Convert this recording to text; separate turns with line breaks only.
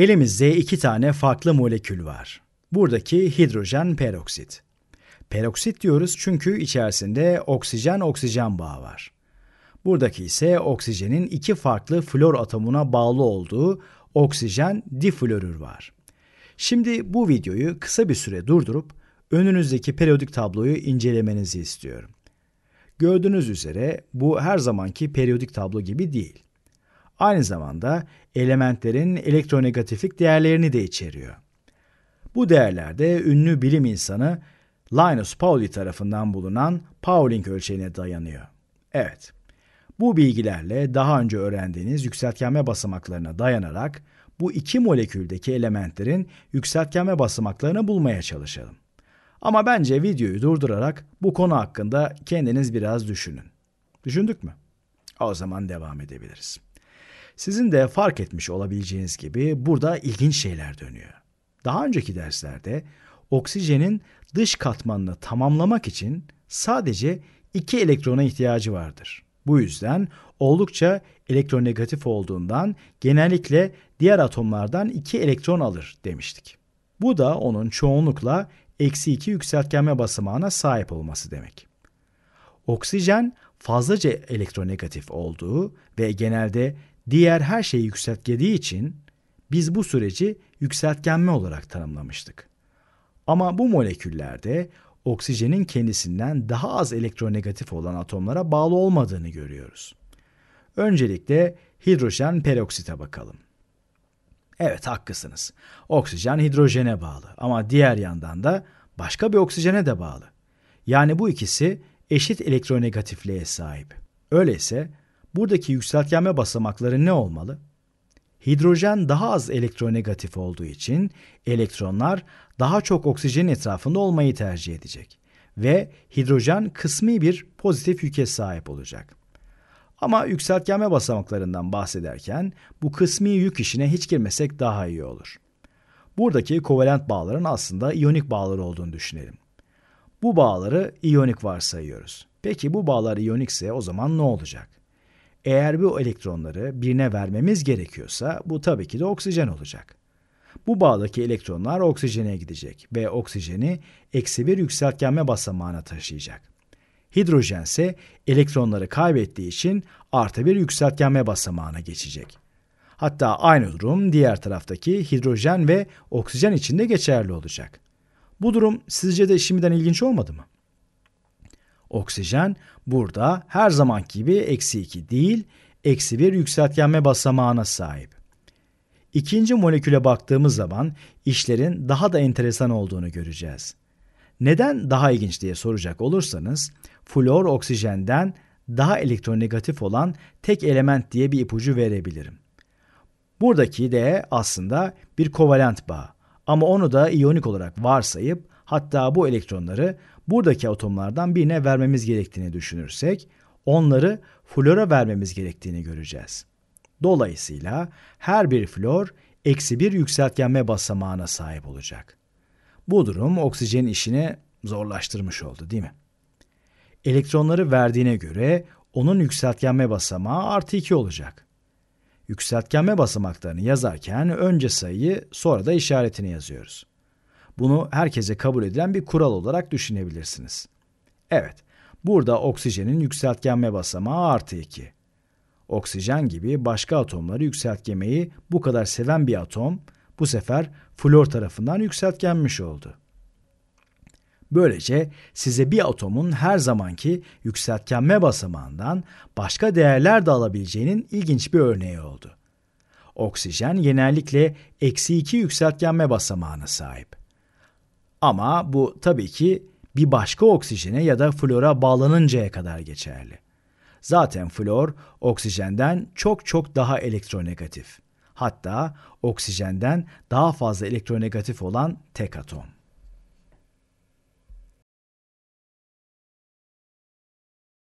Elimizde iki tane farklı molekül var. Buradaki hidrojen peroksit. Peroksit diyoruz çünkü içerisinde oksijen-oksijen bağı var. Buradaki ise oksijenin iki farklı flor atomuna bağlı olduğu oksijen diflorür var. Şimdi bu videoyu kısa bir süre durdurup önünüzdeki periyodik tabloyu incelemenizi istiyorum. Gördüğünüz üzere bu her zamanki periyodik tablo gibi değil. Aynı zamanda elementlerin elektronegatiflik değerlerini de içeriyor. Bu değerlerde ünlü bilim insanı Linus Pauli tarafından bulunan Pauling ölçeğine dayanıyor. Evet, bu bilgilerle daha önce öğrendiğiniz yükseltgenme basamaklarına dayanarak bu iki moleküldeki elementlerin yükseltgenme basamaklarını bulmaya çalışalım. Ama bence videoyu durdurarak bu konu hakkında kendiniz biraz düşünün. Düşündük mü? O zaman devam edebiliriz. Sizin de fark etmiş olabileceğiniz gibi burada ilginç şeyler dönüyor. Daha önceki derslerde oksijenin dış katmanını tamamlamak için sadece iki elektrona ihtiyacı vardır. Bu yüzden oldukça elektronegatif olduğundan genellikle diğer atomlardan iki elektron alır demiştik. Bu da onun çoğunlukla eksi 2 yükseltgenme basamağına sahip olması demek. Oksijen fazlaca elektronegatif olduğu ve genelde diğer her şey yükseltgediği için biz bu süreci yükseltgenme olarak tanımlamıştık. Ama bu moleküllerde oksijenin kendisinden daha az elektronegatif olan atomlara bağlı olmadığını görüyoruz. Öncelikle hidrojen peroksite bakalım. Evet haklısınız. Oksijen hidrojene bağlı ama diğer yandan da başka bir oksijene de bağlı. Yani bu ikisi eşit elektronegatifliğe sahip. Öyleyse Buradaki yükseltgenme basamakları ne olmalı? Hidrojen daha az elektronegatif olduğu için elektronlar daha çok oksijen etrafında olmayı tercih edecek ve hidrojen kısmi bir pozitif yüke sahip olacak. Ama yükseltgenme basamaklarından bahsederken bu kısmi yük işine hiç girmesek daha iyi olur. Buradaki kovalent bağların aslında iyonik bağlar olduğunu düşünelim. Bu bağları iyonik varsayıyoruz. Peki bu bağlar iyonikse o zaman ne olacak? Eğer bu elektronları birine vermemiz gerekiyorsa bu tabii ki de oksijen olacak. Bu bağdaki elektronlar oksijene gidecek ve oksijeni eksi bir yükseltgenme basamağına taşıyacak. Hidrojen ise elektronları kaybettiği için artı bir yükseltgenme basamağına geçecek. Hatta aynı durum diğer taraftaki hidrojen ve oksijen için de geçerli olacak. Bu durum sizce de şimdiden ilginç olmadı mı? Oksijen burada her zamanki gibi eksi 2 değil, eksi 1 yükseltgenme basamağına sahip. İkinci moleküle baktığımız zaman işlerin daha da enteresan olduğunu göreceğiz. Neden daha ilginç diye soracak olursanız, flor oksijenden daha elektronegatif olan tek element diye bir ipucu verebilirim. Buradaki de aslında bir kovalent bağ ama onu da iyonik olarak varsayıp hatta bu elektronları buradaki atomlardan birine vermemiz gerektiğini düşünürsek onları flora vermemiz gerektiğini göreceğiz. Dolayısıyla her bir flor eksi bir yükseltgenme basamağına sahip olacak. Bu durum oksijen işini zorlaştırmış oldu değil mi? Elektronları verdiğine göre onun yükseltgenme basamağı artı 2 olacak. Yükseltgenme basamaklarını yazarken önce sayıyı sonra da işaretini yazıyoruz. Bunu herkese kabul edilen bir kural olarak düşünebilirsiniz. Evet, burada oksijenin yükseltgenme basamağı artı 2. Oksijen gibi başka atomları yükseltgemeyi bu kadar seven bir atom bu sefer flor tarafından yükseltgenmiş oldu. Böylece size bir atomun her zamanki yükseltgenme basamağından başka değerler de alabileceğinin ilginç bir örneği oldu. Oksijen genellikle eksi 2 yükseltgenme basamağına sahip. Ama bu tabii ki bir başka oksijene ya da flora bağlanıncaya kadar geçerli. Zaten flor oksijenden çok çok daha elektronegatif. Hatta oksijenden daha fazla elektronegatif olan tek atom.